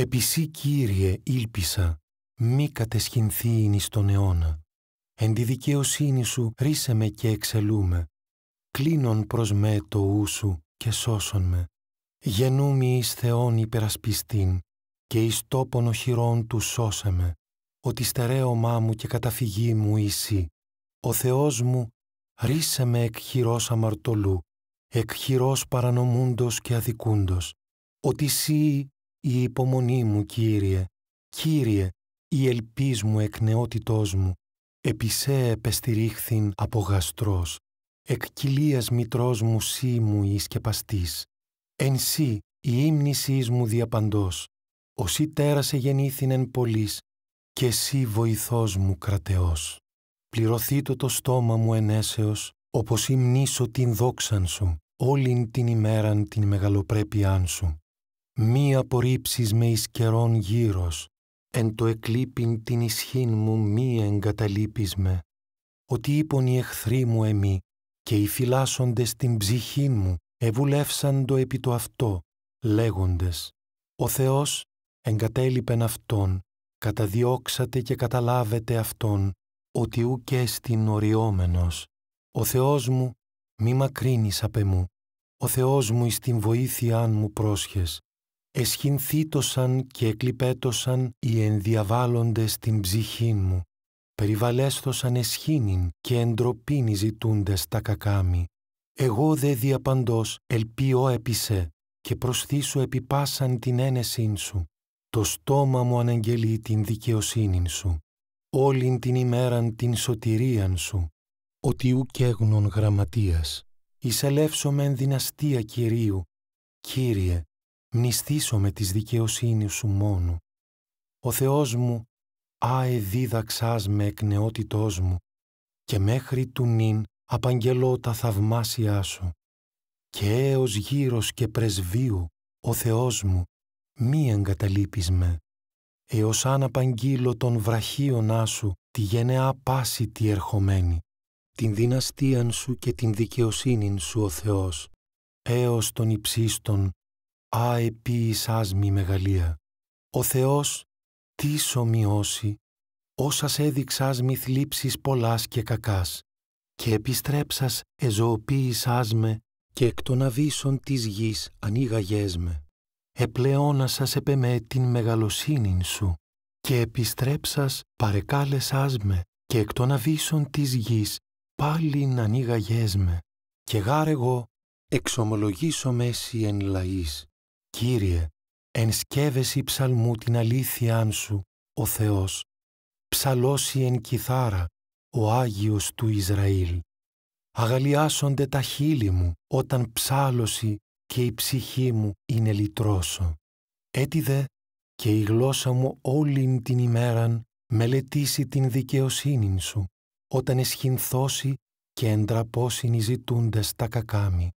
Επισή Κύριε ήλπισα, μη κατεσχυνθείν εις τον αιώνα. Εν τη δικαιοσύνη σου ρίσε με και εξελούμε. Κλείνον προς με το ού και σώσον με. Γενούμι εις Θεόν υπερασπιστήν και εις τόπον οχυρών του σώσε με. Ότι στερέωμά μου και καταφυγή μου εσύ. Ο Θεός μου ρίσε με εκ χειρός αμαρτωλού, εκ χειρός παρανομούντος και αδικούντος. Ότι σύ η υπομονή μου, Κύριε, Κύριε, η ελπίς μου εκ νεότητός μου, επισέ επεστηρίχθην από γαστρός, εκ κοιλίας μητρός μου σύ μου η σκεπαστής. Εν σύ η ύμνησής μου διαπαντός, ο σύ τέρασε γεννήθην εν πολλής, και σύ βοηθός μου κρατεός. Πληρωθήτω το στόμα μου ενέσεως, όπως υμνήσω την δόξαν σου, όλην την ημέραν την μεγαλοπρέπειάν σου μη απορρίψεις με εις καιρόν γύρος, εν το εκλείπειν την ισχύν μου μη εγκαταλείπεις με, ότι είπον οι εχθροί μου εμεί και οι φυλάσσοντες την ψυχήν μου το επί το αυτό, λέγοντες «Ο Θεός εγκατέλειπεν αυτόν, καταδιώξατε και καταλάβετε αυτόν, ότι ουκ έστιν οριόμενος. Ο θεος εγκατελειπεν αυτον καταδιωξατε και καταλαβετε αυτον οτι ουκ έστειν οριομενος ο θεος μου μη μακρύνεις απ' ο Θεός μου εις την βοήθειάν μου πρόσχες, Εσχυνθήτωσαν και εκλυπέτωσαν οι ενδιαβάλλοντες την ψυχή μου. Περιβαλέσθωσαν εσχύνην και εντροπήν ζητούντες τα κακάμι. Εγώ δε διαπαντός ελπίω επίσε και προσθήσω επί πάσαν την ένεσήν σου. Το στόμα μου αναγγελεί την δικαιοσύνην σου. Όλην την ημέραν την σωτηρίαν σου. Ότι ουκ έγνων γραμματείας. Εισελεύσομεν δυναστεία Κυρίου. Κύριε, μνηστήσω με τις δικαιοσύνης σου μόνο. Ο Θεός μου, άε δίδαξάς με εκ νεότητός μου, και μέχρι του νυν απαγγελώ τα θαυμάσια σου. Και έως γύρος και πρεσβείου, ο Θεός μου, μη εγκαταλείπεις με. Έως αν απαγγείλω των βραχίων σου τη γενεά πάση τη ερχομένη, την δυναστίαν σου και την δικαιοσύνην σου ο Θεός, έως των υψίστων «Α, επί εισάς μη μεγαλεία, ο Θεός τι σομοιώσει, όσας έδειξάς μη θλίψεις πολλάς και κακάς, και επιστρέψας εζωοποίησάς με, και εκ των αβύσων της γης ανοίγαγές με. Επλεώνασας επεμέ την μεγαλοσύνην σου, και επιστρέψας παρεκάλεσάς με, και εκ των αβύσων της γης πάλιν ανοίγαγές με. Και γάρ εγώ εξομολογήσω μέση εν λαΐς. Κύριε, εν σκεύεσαι ψαλμού την αλήθειά σου, ο Θεός, ψαλώσει εν κιθάρα, ο Άγιος του Ισραήλ. Αγαλιάσονται τα χείλη μου, όταν ψάλωση και η ψυχή μου είναι λυτρώσω. Έτι δε και η γλώσσα μου όλην την ημέραν μελετήσει την δικαιοσύνην σου, όταν εσχυνθώσει και εντραπώσει οι τα κακάμι.